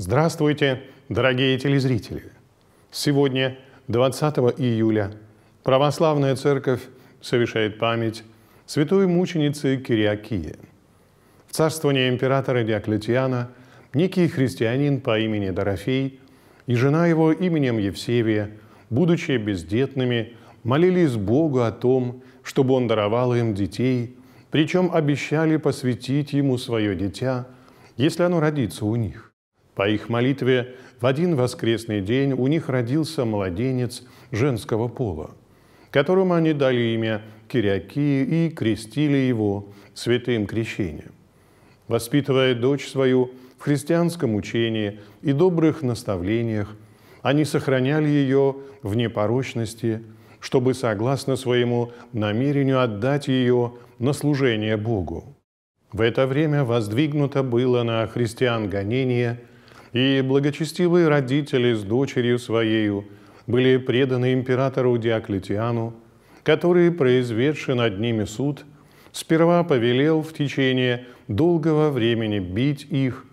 Здравствуйте, дорогие телезрители! Сегодня, 20 июля, Православная Церковь совершает память святой мученицы Кириакии. В царствовании императора Диоклетиана некий христианин по имени Дорофей и жена его именем Евсевия, будучи бездетными, молились Богу о том, чтобы он даровал им детей, причем обещали посвятить ему свое дитя, если оно родится у них. По их молитве в один воскресный день у них родился младенец женского пола, которому они дали имя Кирякии и крестили его святым крещением. Воспитывая дочь свою в христианском учении и добрых наставлениях, они сохраняли ее в непорочности, чтобы согласно своему намерению отдать ее на служение Богу. В это время воздвигнуто было на христиан гонение – и благочестивые родители с дочерью своею были преданы императору Диоклетиану, который, произведший над ними суд, сперва повелел в течение долгого времени бить их,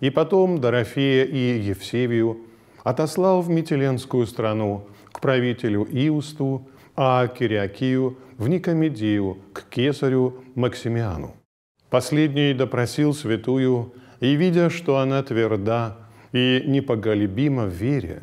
и потом Дорофея и Евсевию отослал в Митиленскую страну к правителю Иусту, а Кириакию в Никомедию к кесарю Максимиану. Последний допросил святую, и, видя, что она тверда, и непоголебимо в вере,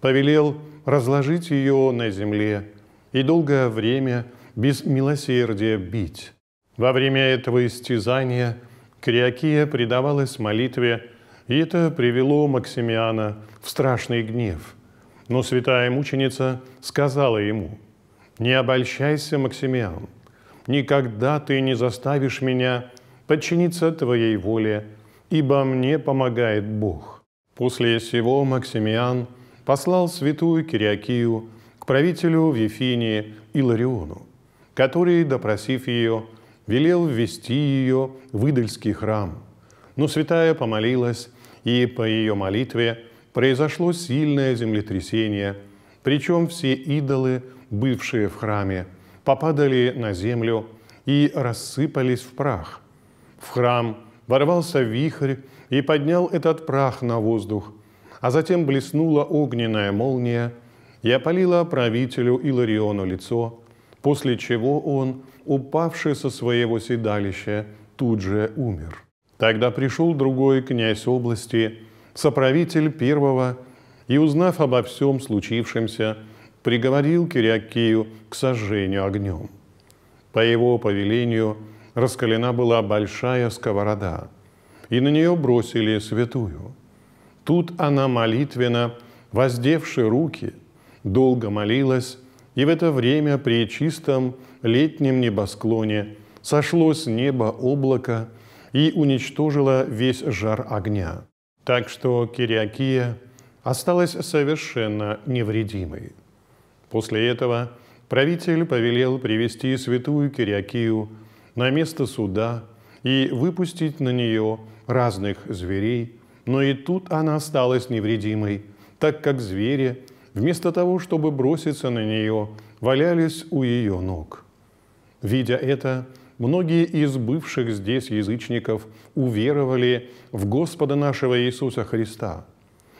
повелел разложить ее на земле и долгое время без милосердия бить. Во время этого истязания Криакия предавалась молитве, и это привело Максимиана в страшный гнев. Но святая мученица сказала ему, «Не обольщайся, Максимиан, никогда ты не заставишь меня подчиниться твоей воле, ибо мне помогает Бог». После сего Максимиан послал святую Кириакию к правителю Вифинии Ефинии Илариону, который, допросив ее, велел ввести ее в идольский храм. Но святая помолилась, и по ее молитве произошло сильное землетрясение, причем все идолы, бывшие в храме, попадали на землю и рассыпались в прах. В храм – ворвался вихрь и поднял этот прах на воздух, а затем блеснула огненная молния и опалила правителю Илариону лицо, после чего он, упавший со своего седалища, тут же умер. Тогда пришел другой князь области, соправитель первого, и, узнав обо всем случившемся, приговорил Кириакию к сожжению огнем. По его повелению – раскалена была большая сковорода, и на нее бросили святую. Тут она молитвенно, воздевши руки, долго молилась, и в это время при чистом летнем небосклоне сошло с неба облако и уничтожило весь жар огня. Так что Кириакия осталась совершенно невредимой. После этого правитель повелел привести святую Кириакию – на место суда и выпустить на нее разных зверей, но и тут она осталась невредимой, так как звери, вместо того, чтобы броситься на нее, валялись у ее ног. Видя это, многие из бывших здесь язычников уверовали в Господа нашего Иисуса Христа,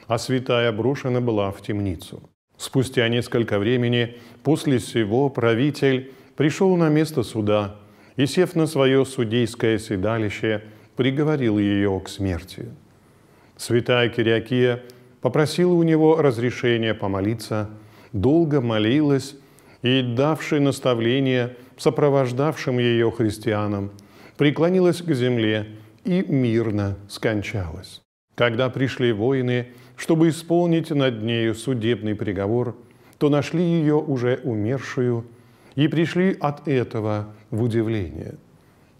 а святая брошена была в темницу. Спустя несколько времени после всего правитель пришел на место суда – и, сев на свое судейское седалище, приговорил ее к смерти. Святая Кириакия попросила у него разрешения помолиться, долго молилась и, давши наставление сопровождавшим ее христианам, преклонилась к земле и мирно скончалась. Когда пришли воины, чтобы исполнить над нею судебный приговор, то нашли ее уже умершую – и пришли от этого в удивление.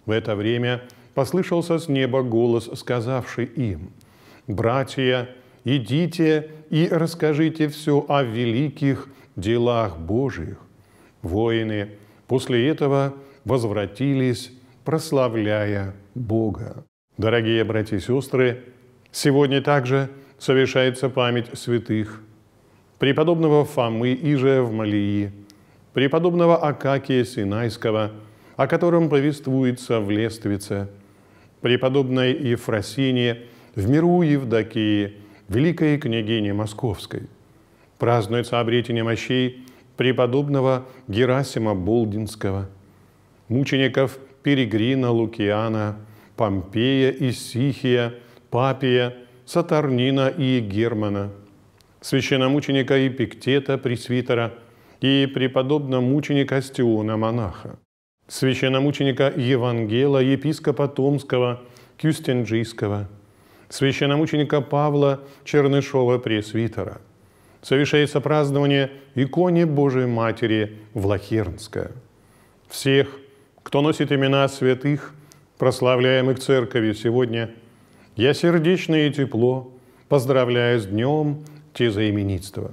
В это время послышался с неба голос, сказавший им, «Братья, идите и расскажите все о великих делах Божьих». Воины после этого возвратились, прославляя Бога. Дорогие братья и сестры, сегодня также совершается память святых преподобного Фомы Ижея в Малии – преподобного Акакия Синайского, о котором повествуется в Лествице, преподобной Ефросине в миру Евдокии, великой княгине Московской. Празднуется обретение мощей преподобного Герасима Болдинского, мучеников Перегрина Лукиана, Помпея Сихия, Папия, Сатарнина и Германа, священномученика Эпиктета Пресвитера – и преподобно-мученика Остиона монаха, священномученика Евангела, епископа Томского, Кюстенджийского, священномученика Павла Чернышова-Пресвитера. Совершается празднование иконе Божией Матери Влахернская. Всех, кто носит имена святых, прославляемых Церковью сегодня, я сердечно и тепло поздравляю с днем тезаименитства